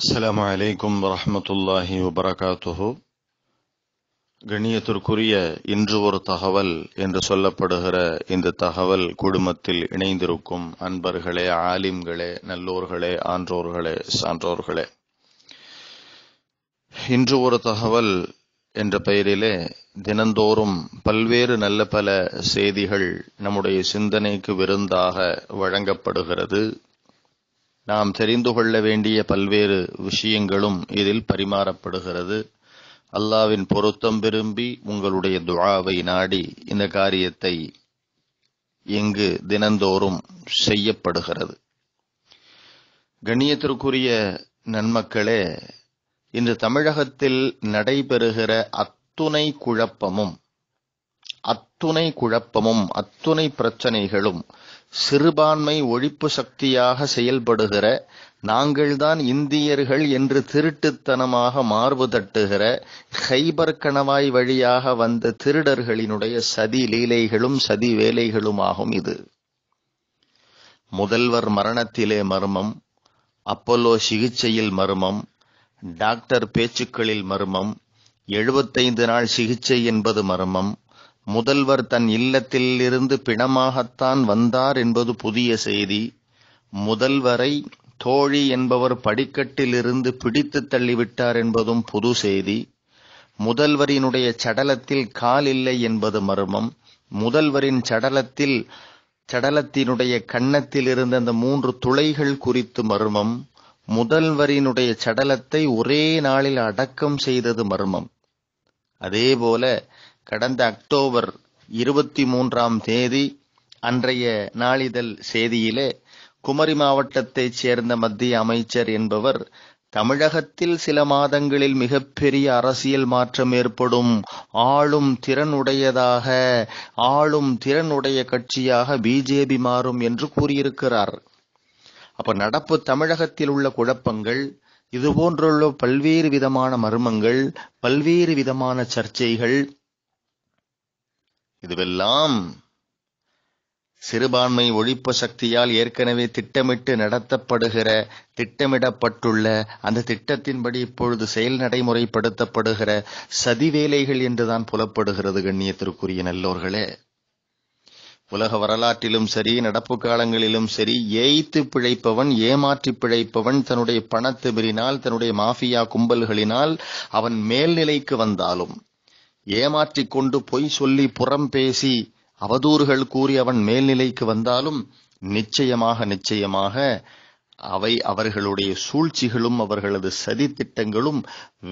அஸ்லாம் அலைக்கும் வரமத்துல்லாஹி வபரகாத்துஹு கண்ணியத்திற்குரிய இன்று ஒரு தகவல் என்று சொல்லப்படுகிற இந்த தகவல் குடும்பத்தில் இணைந்திருக்கும் அன்பர்களே ஆலிம்களே நல்லோர்களே ஆன்றோர்களே சான்றோர்களே இன்று ஒரு தகவல் என்ற பெயரிலே தினந்தோறும் பல்வேறு நல்ல பல செய்திகள் நம்முடைய சிந்தனைக்கு விருந்தாக வழங்கப்படுகிறது நாம் தெரிந்து கொள்ள வேண்டிய பல்வேறு விஷயங்களும் இதில் பரிமாறப்படுகிறது அல்லாவின் பொருத்தம் விரும்பி உங்களுடைய துழாவை நாடி இந்த காரியத்தை இங்கு தினந்தோறும் செய்யப்படுகிறது கண்ணியத்திற்குரிய நன்மக்களே இன்று தமிழகத்தில் நடைபெறுகிற அத்துணை குழப்பமும் அத்துணை குழப்பமும் அத்துணை பிரச்சனைகளும் சிறுபான்மை ஒழிப்பு சக்தியாக செயல்படுகிற நாங்கள்தான் இந்தியர்கள் என்று திருட்டுத்தனமாக மார்பு தட்டுகிற ஹைபர் கணவாய் வழியாக வந்த திருடர்களினுடைய சதி லீலைகளும் சதி வேலைகளுமாகும் இது முதல்வர் மரணத்திலே மர்மம் அப்பல்லோ சிகிச்சையில் மர்மம் டாக்டர் பேச்சுக்களில் மர்மம் எழுபத்தைந்து நாள் சிகிச்சை என்பது மர்மம் முதல்வர் தன் இல்லத்தில் இருந்து பிணமாகத்தான் வந்தார் என்பது புதிய செய்தி முதல்வரை தோழி என்பவர் படிக்கட்டிலிருந்து பிடித்து தள்ளிவிட்டார் என்பதும் புது செய்தி முதல்வரினுடைய சடலத்தில் கால் இல்லை என்பது மர்மம் முதல்வரின் சடலத்தில் சடலத்தினுடைய கன்னத்தில் இருந்த அந்த மூன்று துளைகள் குறித்து மர்மம் முதல்வரினுடைய சடலத்தை ஒரே நாளில் அடக்கம் செய்தது மர்மம் அதேபோல கடந்த அக்டோபர் இருபத்தி மூன்றாம் தேதி அன்றைய நாளிதழ் செய்தியிலே குமரி மாவட்டத்தைச் சேர்ந்த மத்திய அமைச்சர் என்பவர் தமிழகத்தில் சில மாதங்களில் மிகப்பெரிய அரசியல் மாற்றம் ஏற்படும் ஆளும் திறன் உடையதாக ஆளும் திறன் உடைய கட்சியாக பிஜேபி மாறும் என்று கூறியிருக்கிறார் அப்ப நடப்பு தமிழகத்தில் உள்ள குழப்பங்கள் இது போன்றுள்ள பல்வேறு விதமான மர்மங்கள் பல்வேறு விதமான சர்ச்சைகள் இதுவெல்லாம் சிறுபான்மை ஒழிப்பு சக்தியால் ஏற்கனவே திட்டமிட்டு நடத்தப்படுகிற திட்டமிடப்பட்டுள்ள அந்த திட்டத்தின்படி இப்பொழுது செயல் நடைமுறைப்படுத்தப்படுகிற சதிவேலைகள் என்றுதான் புலப்படுகிறது கண்ணியத்திற்குரிய நல்லோர்களே உலக வரலாற்றிலும் சரி நடப்பு காலங்களிலும் சரி ஏய்த்து பிழைப்பவன் ஏமாற்றி பிழைப்பவன் தன்னுடைய பணத்து பிரினால் தன்னுடைய மாஃபியா கும்பல்களினால் அவன் மேல்நிலைக்கு வந்தாலும் ஏமாற்றிக் கொண்டு பொய் சொல்லி புறம் பேசி அவதூறுகள் கூறி அவன் மேல்நிலைக்கு வந்தாலும் நிச்சயமாக நிச்சயமாக அவை அவர்களுடைய சூழ்ச்சிகளும் அவர்களது சதித்திட்டங்களும்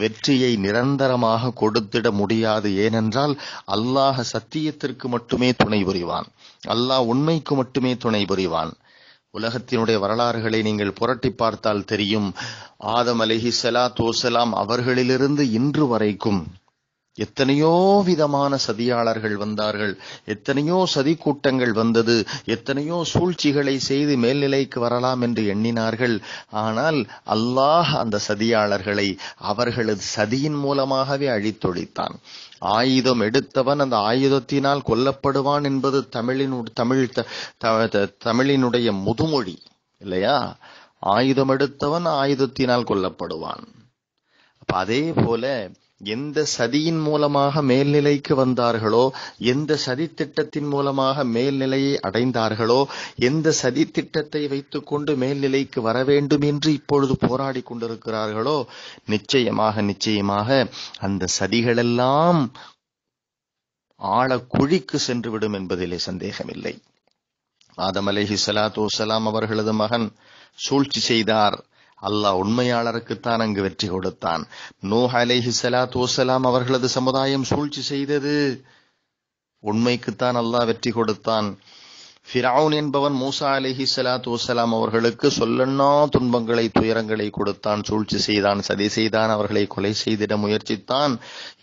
வெற்றியை நிரந்தரமாக கொடுத்திட முடியாது ஏனென்றால் அல்லாஹ சத்தியத்திற்கு மட்டுமே துணை புரிவான் அல்லாஹ் உண்மைக்கு மட்டுமே துணை புரிவான் உலகத்தினுடைய வரலாறுகளை நீங்கள் புரட்டி பார்த்தால் தெரியும் ஆதம் அலிஹி சலா தோசலாம் அவர்களிலிருந்து இன்று வரைக்கும் எத்தனையோ விதமான சதியாளர்கள் வந்தார்கள் எத்தனையோ சதி கூட்டங்கள் வந்தது எத்தனையோ சூழ்ச்சிகளை செய்து மேல்நிலைக்கு வரலாம் என்று எண்ணினார்கள் ஆனால் அல்லாஹ் அந்த சதியாளர்களை அவர்களது சதியின் மூலமாகவே அழித்தொழித்தான் ஆயுதம் எடுத்தவன் அந்த ஆயுதத்தினால் கொல்லப்படுவான் என்பது தமிழின் தமிழ் தமிழினுடைய முதுமொழி இல்லையா ஆயுதம் எடுத்தவன் ஆயுதத்தினால் கொல்லப்படுவான் அப்ப அதே போல எந்த சதியின் மூலமாக மேல்நிலைக்கு வந்தார்களோ எந்த சதி திட்டத்தின் மூலமாக மேல்நிலையை அடைந்தார்களோ எந்த சதி திட்டத்தை வைத்துக்கொண்டு மேல்நிலைக்கு வர வேண்டும் என்று இப்பொழுது போராடி கொண்டிருக்கிறார்களோ நிச்சயமாக நிச்சயமாக அந்த சதிகளெல்லாம் ஆழ குழிக்கு சென்றுவிடும் என்பதிலே சந்தேகமில்லை ஆதமலை சலாத்து சலாம் அவர்களது மகன் சூழ்ச்சி செய்தார் அல்லாஹ் உண்மையாளருக்குத்தான் அங்கு வெற்றி கொடுத்தான் நூஹ் அலைஹி சலாத்து வசலாம் அவர்களது சமுதாயம் சூழ்ச்சி செய்தது உண்மைக்குத்தான் அல்லாஹ் வெற்றி கொடுத்தான் ஃபிரவுன் என்பவன் மூசா அலிஹி சலாத்து வசலாம் அவர்களுக்கு சொல்லண்ணா துன்பங்களை துயரங்களை கொடுத்தான் சூழ்ச்சி செய்தான் சதி செய்தான் அவர்களை கொலை செய்திட முயற்சித்தான்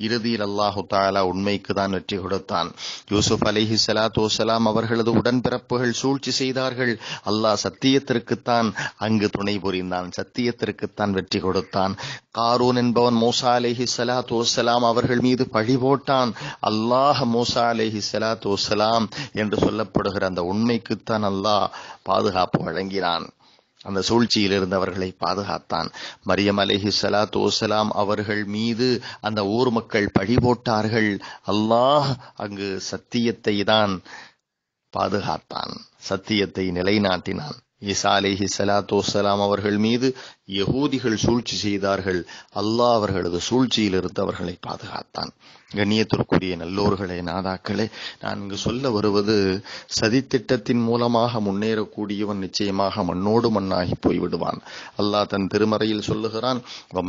இறுதியில் அல்லாஹு தாலா உண்மைக்கு தான் வெற்றி கொடுத்தான் யூசுப் அலிஹி சலாத்து வசலாம் அவர்களது உடன்பிறப்புகள் சூழ்ச்சி செய்தார்கள் அல்லாஹ் சத்தியத்திற்குத்தான் அங்கு துணை புரிந்தான் சத்தியத்திற்குத்தான் வெற்றி கொடுத்தான் காரூன் என்பவன் மூசா அலிஹி சலாத்து வசலாம் அவர்கள் மீது பழி போட்டான் அல்லாஹ் மூசா அலிஹி சலாத்து வசலாம் என்று சொல்லப்படுகிற அந்த உண்மைக்குத்தான் அல்லாஹ் பாதுகாப்பு வழங்கினான் அந்த சூழ்ச்சியில் இருந்தவர்களை பாதுகாத்தான் மரியம் அலஹி சலாத் ஓசலாம் அவர்கள் மீது அந்த ஊர் மக்கள் பழி போட்டார்கள் அல்லாஹ் அங்கு சத்தியத்தை தான் பாதுகாத்தான் சத்தியத்தை நிலைநாட்டினான் ஈசா அலிஹி சலாத்து வலாம் அவர்கள் மீது யகூதிகள் சூழ்ச்சி செய்தார்கள் அல்லாஹ் அவர்களது சூழ்ச்சியிலிருந்து அவர்களை பாதுகாத்தான் கண்ணியத்திற்குரிய நல்லோர்களே நாதாக்களே நான் இங்கு சொல்ல வருவது சதித்திட்டத்தின் மூலமாக முன்னேறக்கூடியவன் நிச்சயமாக மண்ணோடு மண்ணாகி போய்விடுவான் அல்லாஹ் தன் திருமறையில் சொல்லுகிறான்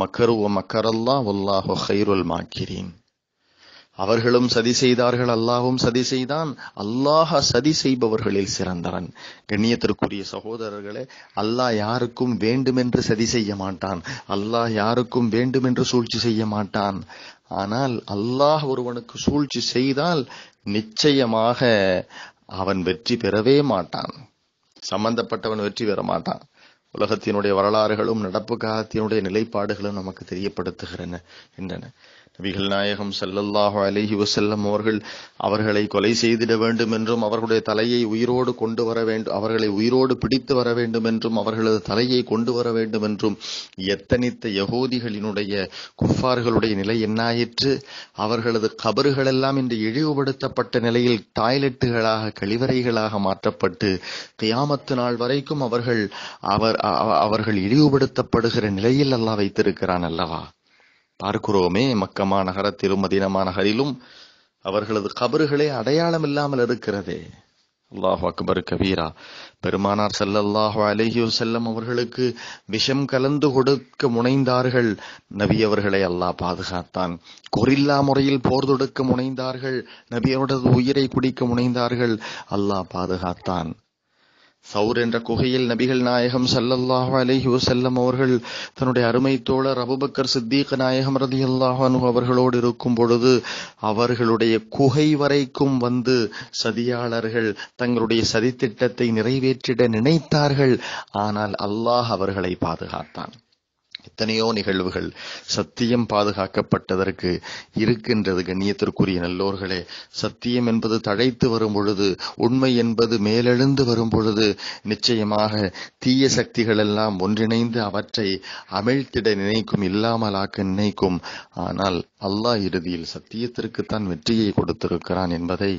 மக்கரு மக்கரல்லா ஒல்லாஹோ ஹைருல் மாக்கிறேன் அவர்களும் சதி செய்தார்கள் அல்லாவும் சதி செய்தான் அல்லாஹ சதி செய்பவர்களில் சிறந்தவன் கண்ணியத்திற்குரிய சகோதரர்களே அல்லாஹ் யாருக்கும் வேண்டுமென்று சதி செய்ய மாட்டான் அல்லாஹ் யாருக்கும் வேண்டுமென்று சூழ்ச்சி செய்ய மாட்டான் ஆனால் அல்லாஹ் ஒருவனுக்கு சூழ்ச்சி செய்தால் நிச்சயமாக அவன் வெற்றி பெறவே மாட்டான் சம்பந்தப்பட்டவன் வெற்றி பெற மாட்டான் உலகத்தினுடைய வரலாறுகளும் நடப்பு காலத்தினுடைய நிலைப்பாடுகளும் நமக்கு தெரியப்படுத்துகிறன என்றன நபிகள் நாயகம் செல்லல்லாஹோ அலஹி வசல்லம் அவர்கள் அவர்களை கொலை செய்திட வேண்டும் என்றும் அவர்களுடைய தலையை உயிரோடு கொண்டு வர வேண்டும் அவர்களை உயிரோடு பிடித்து வர வேண்டும் என்றும் அவர்களது தலையை கொண்டு வர வேண்டும் என்றும் எத்தனித்த யகோதிகளினுடைய குஃபார்களுடைய நிலை என்னாயிற்று அவர்களது கபறுகள் எல்லாம் இன்று இழிவுபடுத்தப்பட்ட நிலையில் டாய்லெட்டுகளாக கழிவறைகளாக மாற்றப்பட்டு கியாமத்து நாள் வரைக்கும் அவர்கள் அவர் அவர்கள் இழிவுபடுத்தப்படுகிற நிலையில் அல்லா வைத்திருக்கிறான் அல்லவா பார்க்கிறோமே மக்கமா நகரத்திலும் மதினமா நகரிலும் அவர்களது கபறுகளே அடையாளம் இல்லாமல் இருக்கிறதே அல்லாஹ் அக்பர் கபீரா பெருமானார் சல்லல்லாஹு அலஹி செல்லம் அவர்களுக்கு விஷம் கலந்து கொடுக்க முனைந்தார்கள் நபி அவர்களை அல்லாஹ் பாதுகாத்தான் கொரில்லா முறையில் போர் தொடுக்க முனைந்தார்கள் நபி உயிரை குடிக்க முனைந்தார்கள் அல்லாஹ் பாதுகாத்தான் சவுர் என்ற குகையில் நபிகள் நாயகம் சல்லல்லாஹ் அலஹி வசல்லம் அவர்கள் தன்னுடைய அருமை தோழர் அபுபக்கர் சித்தீக் நாயகம் ரதி அல்லாஹனு அவர்களோடு இருக்கும் பொழுது அவர்களுடைய குகை வரைக்கும் வந்து சதியாளர்கள் தங்களுடைய சதித்திட்டத்தை நிறைவேற்றிட நினைத்தார்கள் ஆனால் அல்லாஹ் அவர்களை பாதுகாத்தான் எத்தனையோ நிகழ்வுகள் சத்தியம் பாதுகாக்கப்பட்டதற்கு இருக்கின்றது கண்ணியத்திற்குரிய நல்லோர்களே சத்தியம் என்பது தழைத்து வரும் பொழுது உண்மை என்பது மேலெழுந்து வரும் பொழுது நிச்சயமாக தீய சக்திகள் எல்லாம் ஒன்றிணைந்து அவற்றை அமிழ்த்திட நினைக்கும் இல்லாமலாக்க நினைக்கும் ஆனால் அல்லாஹ் இறுதியில் சத்தியத்திற்குத்தான் வெற்றியை கொடுத்திருக்கிறான் என்பதை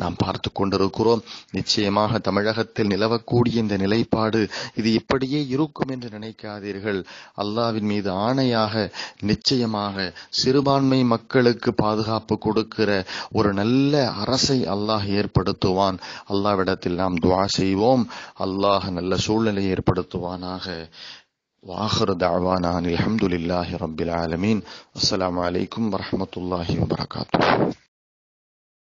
நாம் பார்த்து கொண்டிருக்கிறோம் நிச்சயமாக தமிழகத்தில் நிலவக்கூடிய இந்த நிலைப்பாடு இது இப்படியே இருக்கும் என்று நினைக்காதீர்கள் அல்லாஹ் இந்தியாவின் மீது ஆணையாக நிச்சயமாக சிறுபான்மை மக்களுக்கு பாதுகாப்பு கொடுக்கிற ஒரு நல்ல அரசை அல்லாஹ் ஏற்படுத்துவான் அல்லாவிடத்தில் நாம் துவா செய்வோம் அல்லாஹ் நல்ல சூழ்நிலை ஏற்படுத்துவானாக வாஹர் தாவானான் அலமதுல்லாஹி ரபில் ஆலமீன் அஸ்லாம் வலைக்கம் வரமத்துல்லாஹி வபரகாத்து